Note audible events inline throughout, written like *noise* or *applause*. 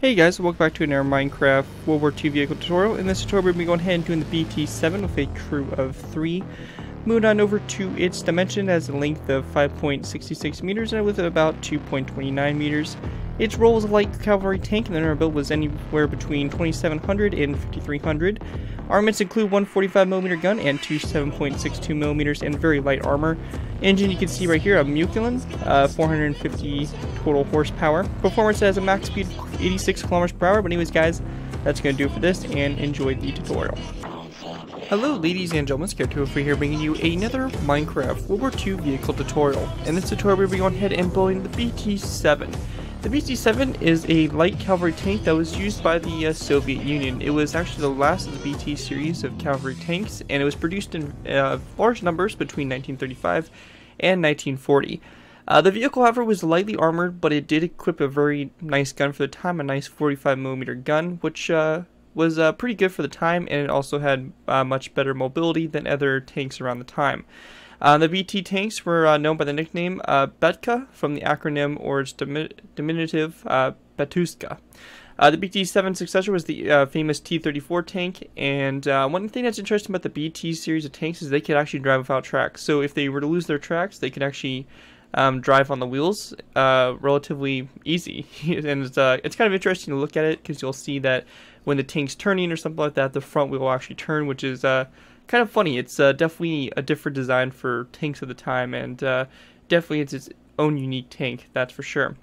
Hey guys, welcome back to another Minecraft World War II vehicle tutorial. In this tutorial, we're going to go ahead and doing the BT-7 with a crew of three. Moving on over to its dimension as a length of 5.66 meters and a width of about 2.29 meters. Its role was a light cavalry tank and the number built was anywhere between 2700 and 5300. Armaments include one 45mm gun and two 7.62mm and very light armor. Engine you can see right here, a Mukulin, uh, 450 total horsepower. Performance has a max speed 86 kilometers per hour. But anyways guys, that's going to do it for this and enjoy the tutorial. Hello ladies and gentlemen, Scaretoofer here bringing you another Minecraft World War II vehicle tutorial. In this tutorial we're going to head and building the BT-7. The BT-7 is a light cavalry tank that was used by the uh, Soviet Union. It was actually the last of the BT series of cavalry tanks, and it was produced in uh, large numbers between 1935 and 1940. Uh, the vehicle, however, was lightly armored, but it did equip a very nice gun for the time, a nice 45mm gun, which uh, was uh, pretty good for the time, and it also had uh, much better mobility than other tanks around the time. Uh, the BT tanks were uh, known by the nickname uh, Betka from the acronym or its dimin diminutive uh, Betuska. Uh, the BT-7 successor was the uh, famous T-34 tank, and uh, one thing that's interesting about the BT series of tanks is they could actually drive without tracks. So if they were to lose their tracks, they could actually um, drive on the wheels uh, relatively easy. *laughs* and it's, uh, it's, kind of interesting to look at it because you'll see that when the tank's turning or something like that, the front wheel will actually turn, which is uh, kind of funny. It's uh, definitely a different design for tanks of the time, and uh, definitely it's its own unique tank, that's for sure.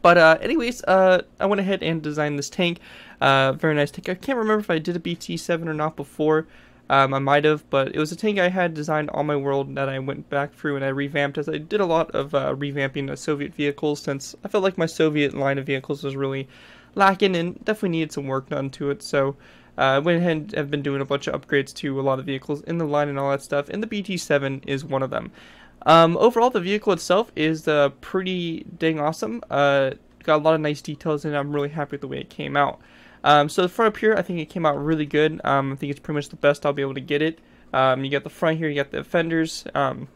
But uh, anyways, uh, I went ahead and designed this tank. Uh, very nice tank. I can't remember if I did a BT7 or not before. Um, I might have, but it was a tank I had designed on my world that I went back through and I revamped as I did a lot of uh, revamping of Soviet vehicles since I felt like my Soviet line of vehicles was really lacking and definitely needed some work done to it. So uh, went ahead and have been doing a bunch of upgrades to a lot of vehicles in the line and all that stuff, and the BT7 is one of them. Um, overall, the vehicle itself is uh, pretty dang awesome. Uh, got a lot of nice details, and I'm really happy with the way it came out. Um, so front up here, I think it came out really good. Um, I think it's pretty much the best I'll be able to get it. Um, you got the front here, you got the fenders. Um,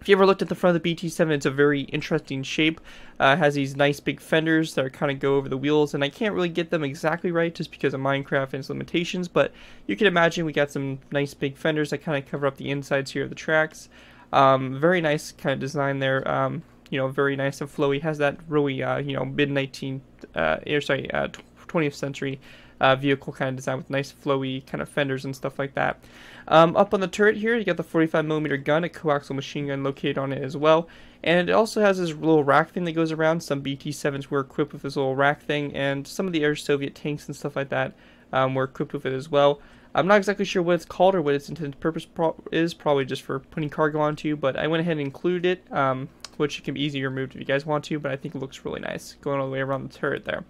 if you ever looked at the front of the BT7, it's a very interesting shape. Uh, has these nice big fenders that kind of go over the wheels, and I can't really get them exactly right just because of Minecraft and its limitations, but you can imagine we got some nice big fenders that kind of cover up the insides here of the tracks. Um, very nice kind of design there. Um, you know, very nice and flowy. Has that really, uh, you know, mid nineteenth uh, or sorry, 20th uh, century uh, vehicle kind of design with nice flowy kind of fenders and stuff like that. Um, up on the turret here, you got the 45mm gun, a coaxial machine gun located on it as well. And it also has this little rack thing that goes around. Some BT-7s were equipped with this little rack thing, and some of the air Soviet tanks and stuff like that um, were equipped with it as well. I'm not exactly sure what it's called or what its intended purpose pro is, probably just for putting cargo onto, but I went ahead and included it, um, which can be easily removed if you guys want to, but I think it looks really nice, going all the way around the turret there.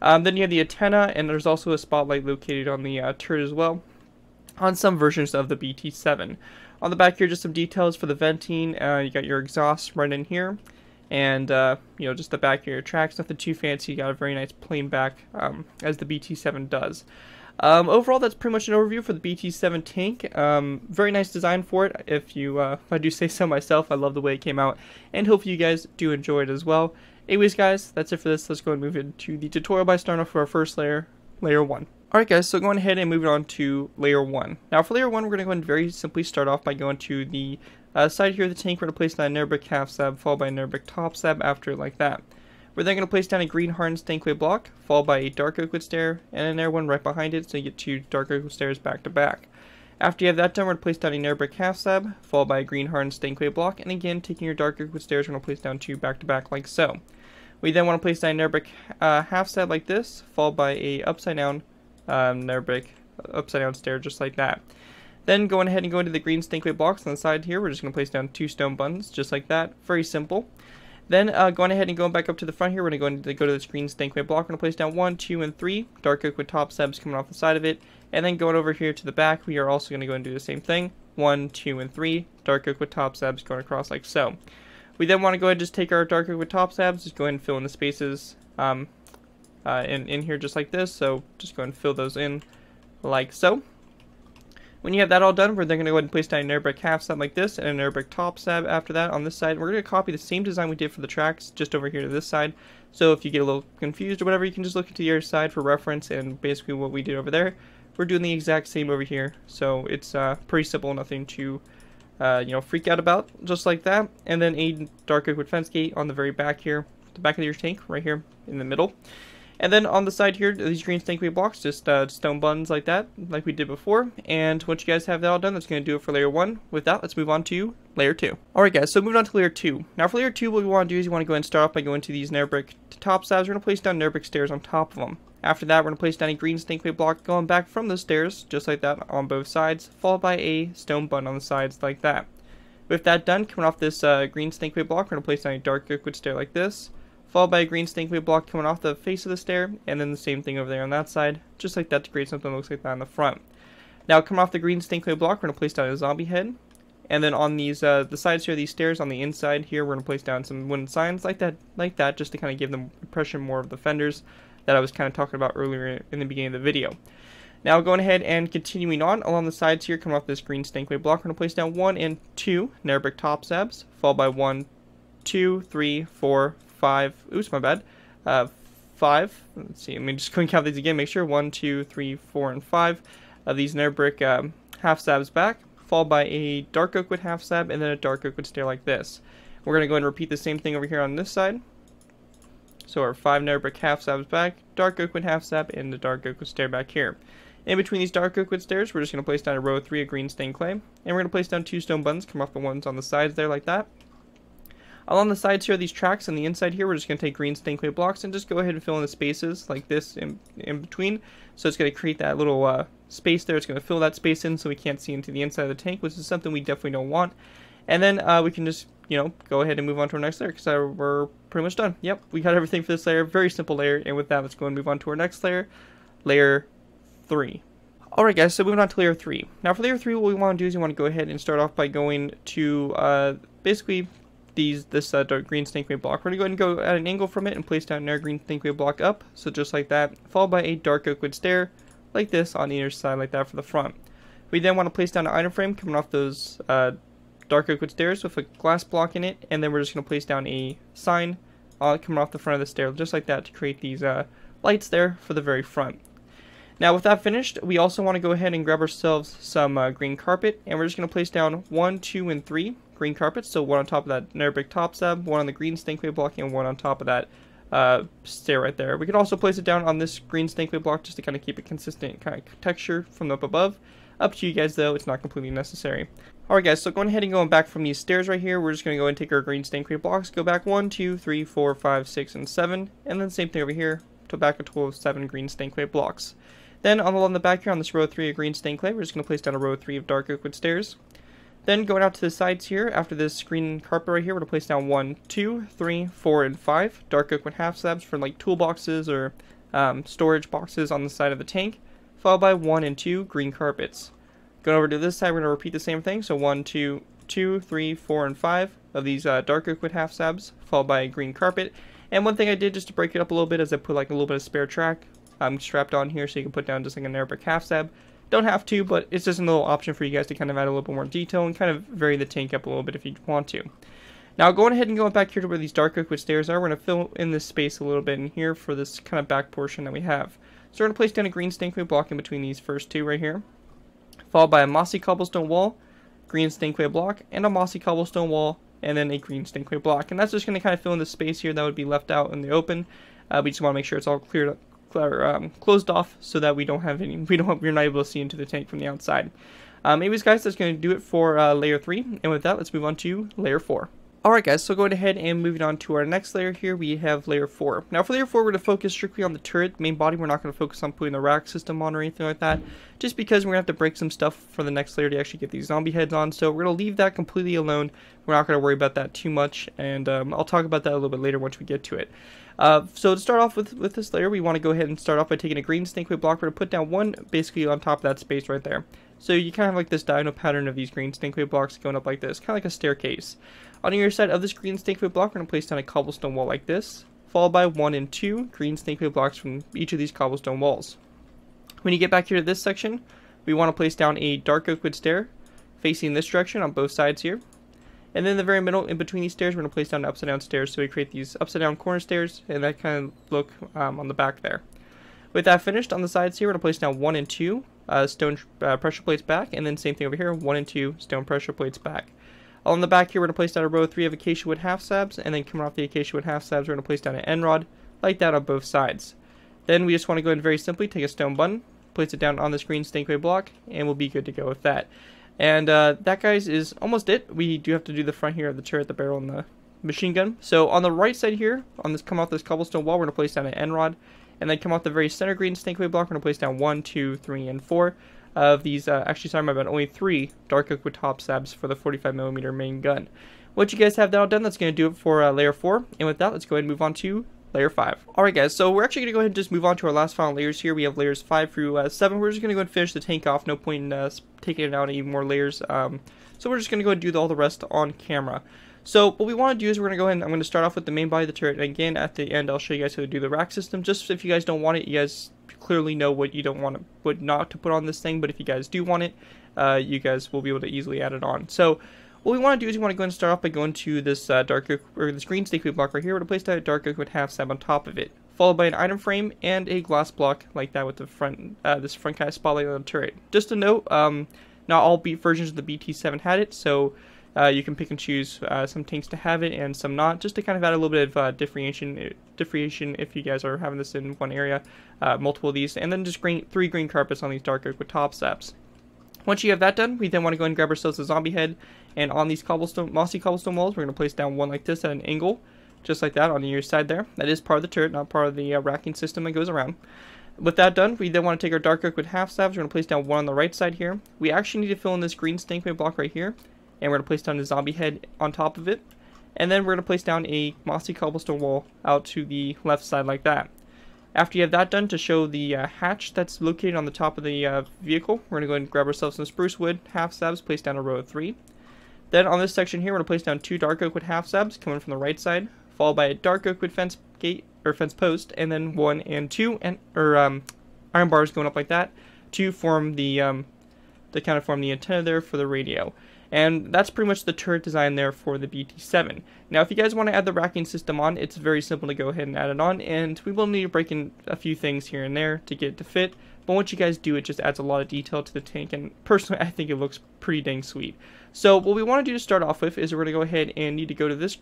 Um, then you have the antenna, and there's also a spotlight located on the uh, turret as well, on some versions of the BT-7. On the back here, just some details for the venting. Uh, you got your exhaust right in here, and uh, you know just the back of your tracks. Nothing too fancy. You got a very nice plain back, um, as the BT-7 does. Um, overall, that's pretty much an overview for the BT-7 tank. Um, very nice design for it, if you, uh, if I do *laughs* say so myself. I love the way it came out, and hopefully you guys do enjoy it as well. Anyways, guys, that's it for this. Let's go and move into the tutorial by starting off with our first layer, layer 1. Alright guys, so going ahead and moving on to layer 1. Now for layer 1, we're going to go and very simply start off by going to the uh, side here of the tank. We're going to place down a Nerbic half slab, followed by a Nerbic top slab after like that. We're then going to place down a green hardened stankway block, followed by a dark oakwood stair, and an air one right behind it, so you get two dark oakwood stairs back to back. After you have that done, we're going to place down a narrow brick half slab, followed by a green hardened stankway block, and again, taking your dark wood stairs, we're going to place down two back to back like so. We then want to place down an air brick uh, half slab like this, followed by a upside down um, brick uh, upside down stair just like that. Then going ahead and go into the green stinkway blocks on the side here. We're just going to place down two stone buttons just like that. Very simple. Then uh, going ahead and going back up to the front here, we're going to go, into, go to this green stinkway block. We're going to place down one, two, and three dark oak with top slabs coming off the side of it. And then going over here to the back, we are also going to go and do the same thing. One, two, and three dark oak with top slabs going across like so. We then want to go ahead and just take our dark with top tabs, just go ahead and fill in the spaces um, uh, in, in here just like this. So just go ahead and fill those in like so. When you have that all done, we're then going to go ahead and place down an brick half slab like this and an brick top slab after that on this side. And we're going to copy the same design we did for the tracks just over here to this side. So if you get a little confused or whatever, you can just look into the other side for reference and basically what we did over there. We're doing the exact same over here. So it's uh, pretty simple, nothing too uh, you know, freak out about, just like that. And then a dark oak wood fence gate on the very back here, the back of your tank, right here in the middle. And then on the side here, these green stankway blocks, just uh, stone buttons like that, like we did before. And once you guys have that all done, that's going to do it for layer 1. With that, let's move on to layer 2. Alright guys, so moving on to layer 2. Now for layer 2, what we want to do is you want to go and start off by going to these Nerbrick top slabs. We're going to place down Nerbrick stairs on top of them. After that, we're going to place down a green stinkweed block going back from the stairs, just like that on both sides, followed by a stone bun on the sides like that. With that done, coming off this uh, green stinkweed block, we're going to place down a dark oakwood stair like this, followed by a green stinkweed block coming off the face of the stair, and then the same thing over there on that side, just like that to create something that looks like that on the front. Now, coming off the green stinkweed block, we're going to place down a zombie head, and then on these uh, the sides here, these stairs on the inside here, we're going to place down some wooden signs like that, like that, just to kind of give them impression more of the fenders that I was kind of talking about earlier in the beginning of the video. Now going ahead and continuing on along the sides here, coming off this green Stankway block, we're going to place down 1 and 2 brick top sabs, followed by one, two, three, four, five. oops my bad, uh, 5, let's see, I mean, just go and count these again, make sure, one, two, three, four, and 5 of uh, these Narrowbrick um, half sabs back, followed by a dark oak wood half slab, and then a dark oak wood stair like this. We're going to go and repeat the same thing over here on this side. So our 5 brick half slabs back, Dark Oak half slab, and the Dark Oak stair back here. In between these dark oak wood stairs, we're just going to place down a row of three of green stained clay. And we're going to place down two stone buttons, come off the ones on the sides there like that. Along the sides here, these tracks, and the inside here, we're just going to take green stained clay blocks and just go ahead and fill in the spaces like this in, in between. So it's going to create that little uh, space there. It's going to fill that space in so we can't see into the inside of the tank, which is something we definitely don't want. And then uh, we can just, you know, go ahead and move on to our next layer because uh, we're pretty much done. Yep, we got everything for this layer. Very simple layer. And with that, let's go and move on to our next layer, layer 3. Alright guys, so moving on to layer 3. Now for layer 3, what we want to do is we want to go ahead and start off by going to uh, basically these this uh, dark green snake wave block. We're going to go and go at an angle from it and place down air green snake wave block up, so just like that, followed by a dark oakwood stair like this on either side like that for the front. We then want to place down an item frame coming off those uh, dark oak wood stairs with a glass block in it, and then we're just going to place down a sign uh, coming off the front of the stair, just like that, to create these uh, lights there for the very front. Now with that finished, we also want to go ahead and grab ourselves some uh, green carpet, and we're just going to place down 1, 2, and 3 green carpets, so one on top of that Arabic top slab, one on the green stankaway block, and one on top of that uh, stair right there. We could also place it down on this green stankaway block just to kind of keep it consistent kind of texture from up above. Up to you guys though, it's not completely necessary. Alright guys, so going ahead and going back from these stairs right here, we're just going to go and take our green stain clay blocks, go back 1, 2, 3, 4, 5, 6, and 7, and then same thing over here, to back a total of 7 green stain clay blocks. Then along the, on the back here on this row 3 of green stain clay, we're just going to place down a row 3 of dark oakwood stairs. Then going out to the sides here, after this green carpet right here, we're going to place down 1, 2, 3, 4, and 5 dark oakwood half slabs for like toolboxes or um, storage boxes on the side of the tank, followed by 1 and 2 green carpets. Going over to this side, we're going to repeat the same thing. So one, two, two, three, four, and five of these uh, dark liquid half sabs, followed by a green carpet. And one thing I did just to break it up a little bit is I put like a little bit of spare track um, strapped on here so you can put down just like an Arabic half sab. Don't have to, but it's just a little option for you guys to kind of add a little bit more detail and kind of vary the tank up a little bit if you want to. Now going ahead and going back here to where these dark liquid stairs are, we're going to fill in this space a little bit in here for this kind of back portion that we have. So we're going to place down a green we block in between these first two right here followed by a mossy cobblestone wall, green stainquay block, and a mossy cobblestone wall, and then a green stainquay block. And that's just going to kind of fill in the space here that would be left out in the open. Uh, we just want to make sure it's all cleared up, um, closed off so that we don't have any, *laughs* we don't, we're not able to see into the tank from the outside. Um, anyways, guys, that's going to do it for uh, layer 3. And with that, let's move on to layer 4. Alright guys, so going ahead and moving on to our next layer here, we have layer 4. Now for layer 4, we're going to focus strictly on the turret main body. We're not going to focus on putting the rack system on or anything like that, just because we're going to have to break some stuff for the next layer to actually get these zombie heads on. So we're going to leave that completely alone. We're not going to worry about that too much, and um, I'll talk about that a little bit later once we get to it. Uh, so to start off with, with this layer, we want to go ahead and start off by taking a green snake block. We're going to put down one basically on top of that space right there. So you kind of have like this diagonal pattern of these green stinkweed blocks going up like this, kind of like a staircase. On either side of this green stinkweed block, we're going to place down a cobblestone wall like this, followed by one and two green stinkweed blocks from each of these cobblestone walls. When you get back here to this section, we want to place down a dark oak wood stair facing this direction on both sides here. And then the very middle, in between these stairs, we're going to place down upside down stairs. So we create these upside down corner stairs and that kind of look um, on the back there. With that finished, on the sides here, we're going to place down one and two uh, stone uh, pressure plates back, and then same thing over here, one and two stone pressure plates back. On the back here, we're going to place down a row three of acacia wood half slabs, and then coming off the acacia wood half slabs, we're going to place down an end rod like that on both sides. Then we just want to go in very simply, take a stone button, place it down on this green stinkway block, and we'll be good to go with that. And uh, that, guys, is almost it. We do have to do the front here of the turret, the barrel, and the machine gun. So on the right side here, on this come off this cobblestone wall, we're going to place down an end rod, and then come off the very center green snakeaway block. We're going to place down one, two, three, and four of these, uh, actually, sorry, my bad, only three dark liquid top slabs for the 45mm main gun. Once you guys have that all done, that's going to do it for uh, layer 4. And with that, let's go ahead and move on to layer 5. Alright guys, so we're actually going to go ahead and just move on to our last final layers here. We have layers 5 through uh, 7. We're just going to go and finish the tank off. No point in uh, taking it out any more layers. Um, so we're just going to go and do all the rest on camera. So what we want to do is we're going to go ahead and I'm going to start off with the main body of the turret. And again, at the end, I'll show you guys how to do the rack system. Just if you guys don't want it, you guys clearly know what you don't want to, what not to put on this thing. But if you guys do want it, uh, you guys will be able to easily add it on. So what we want to do is we want to go and start off by going to this uh, dark oak, or this green snake block right here. We're going to place that dark oak with half slab on top of it, followed by an item frame and a glass block like that with the front, uh, this front kind of spotlight on the turret. Just a note, um, not all beat versions of the BT7 had it, so uh, you can pick and choose uh, some tanks to have it and some not, just to kind of add a little bit of uh, differentiation, uh, differentiation if you guys are having this in one area, uh, multiple of these, and then just green, three green carpets on these dark oak with top steps. Once you have that done, we then want to go and grab ourselves a zombie head, and on these cobblestone, mossy cobblestone walls, we're going to place down one like this at an angle, just like that on your side there. That is part of the turret, not part of the uh, racking system that goes around. With that done, we then want to take our dark oak with half slabs. We're going to place down one on the right side here. We actually need to fill in this green stankman block right here and we're going to place down a zombie head on top of it. And then we're going to place down a mossy cobblestone wall out to the left side like that. After you have that done to show the uh, hatch that's located on the top of the uh, vehicle, we're going to go and grab ourselves some spruce wood, half slabs, place down a row of three. Then on this section here, we're going to place down two dark oak wood half slabs coming from the right side, followed by a dark oak wood fence gate or fence post, and then one and two and or um, iron bars going up like that to form the um, to kind of form the antenna there for the radio. And that's pretty much the turret design there for the BT-7. Now, if you guys want to add the racking system on, it's very simple to go ahead and add it on, and we will need to break in a few things here and there to get it to fit, but once you guys do, it just adds a lot of detail to the tank, and personally, *laughs* I think it looks pretty dang sweet. So, what we want to do to start off with is we're going to go ahead and need to go to this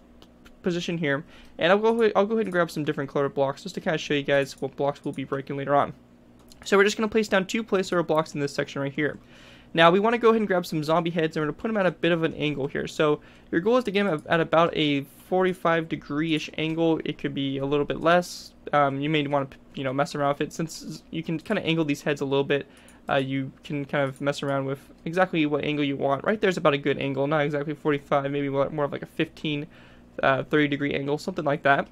position here, and I'll go, ahead, I'll go ahead and grab some different colored blocks just to kind of show you guys what blocks we'll be breaking later on. So we're just going to place down two placeholder blocks in this section right here. Now we want to go ahead and grab some zombie heads and we're going to put them at a bit of an angle here. So your goal is to get them at about a 45 degree-ish angle. It could be a little bit less. Um, you may want to you know mess around with it since you can kind of angle these heads a little bit. Uh, you can kind of mess around with exactly what angle you want. Right there's about a good angle, not exactly 45, maybe more of like a 15, uh, 30 degree angle, something like that.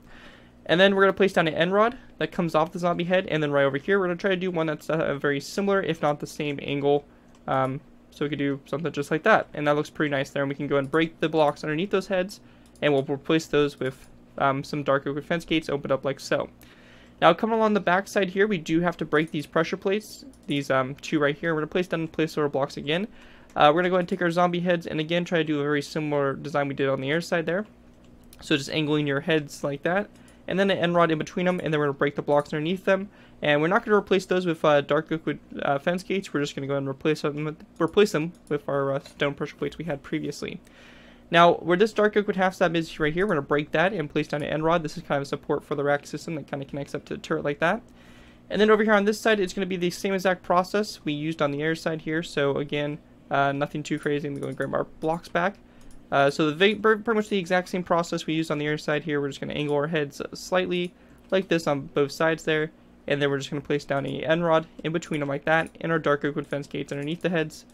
And then we're going to place down an end rod that comes off the zombie head, and then right over here we're going to try to do one that's a uh, very similar, if not the same angle um, so we could do something just like that. And that looks pretty nice there. And we can go and break the blocks underneath those heads. And we'll replace those with um, some dark oak fence gates opened up like so. Now coming along the back side here, we do have to break these pressure plates. These um, two right here. We're going to place down and place our blocks again. Uh, we're going to go ahead and take our zombie heads and again try to do a very similar design we did on the air side there. So just angling your heads like that. And then an end rod in between them. And then we're going to break the blocks underneath them. And we're not going to replace those with uh, dark liquid uh, fence gates. We're just going to go ahead and replace them with, replace them with our uh, stone pressure plates we had previously. Now, where this dark liquid half slab is right here, we're going to break that and place down an end rod. This is kind of a support for the rack system that kind of connects up to the turret like that. And then over here on this side, it's going to be the same exact process we used on the air side here. So again, uh, nothing too crazy. I'm going to grab our blocks back. Uh, so the pretty much the exact same process we used on the air side here. We're just going to angle our heads slightly like this on both sides there and then we're just going to place down a end rod in between them like that and our dark oak wood fence gates underneath the heads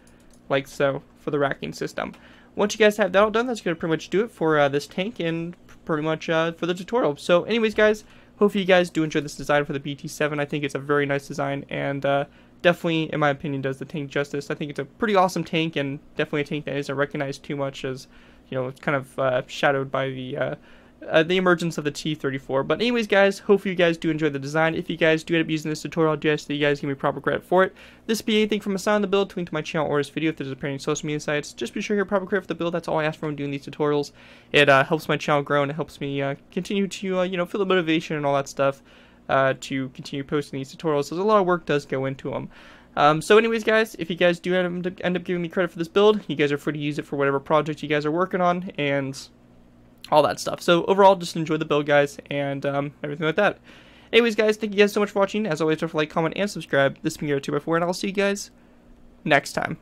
like so for the racking system. Once you guys have that all done, that's going to pretty much do it for uh, this tank and pretty much uh, for the tutorial. So anyways guys, hopefully you guys do enjoy this design for the BT7. I think it's a very nice design and uh, definitely, in my opinion, does the tank justice. I think it's a pretty awesome tank and definitely a tank that isn't recognized too much as, you know, it's kind of uh, shadowed by the uh, uh, the emergence of the T-34. But anyways, guys, hopefully you guys do enjoy the design. If you guys do end up using this tutorial, I do ask that you guys give me proper credit for it. This be anything from a sign on the build, tweet to my channel, or this video if there's appearing social media sites. Just be sure you give proper credit for the build. That's all I ask for when doing these tutorials. It uh, helps my channel grow and it helps me uh, continue to, uh, you know, feel the motivation and all that stuff uh, to continue posting these tutorials. there's a lot of work does go into them. Um, so anyways, guys, if you guys do end up, end up giving me credit for this build, you guys are free to use it for whatever project you guys are working on, and all that stuff. So overall, just enjoy the build, guys, and um, everything like that. Anyways, guys, thank you guys so much for watching. As always, don't forget to like, comment, and subscribe. This has been your 2x4, and I'll see you guys next time.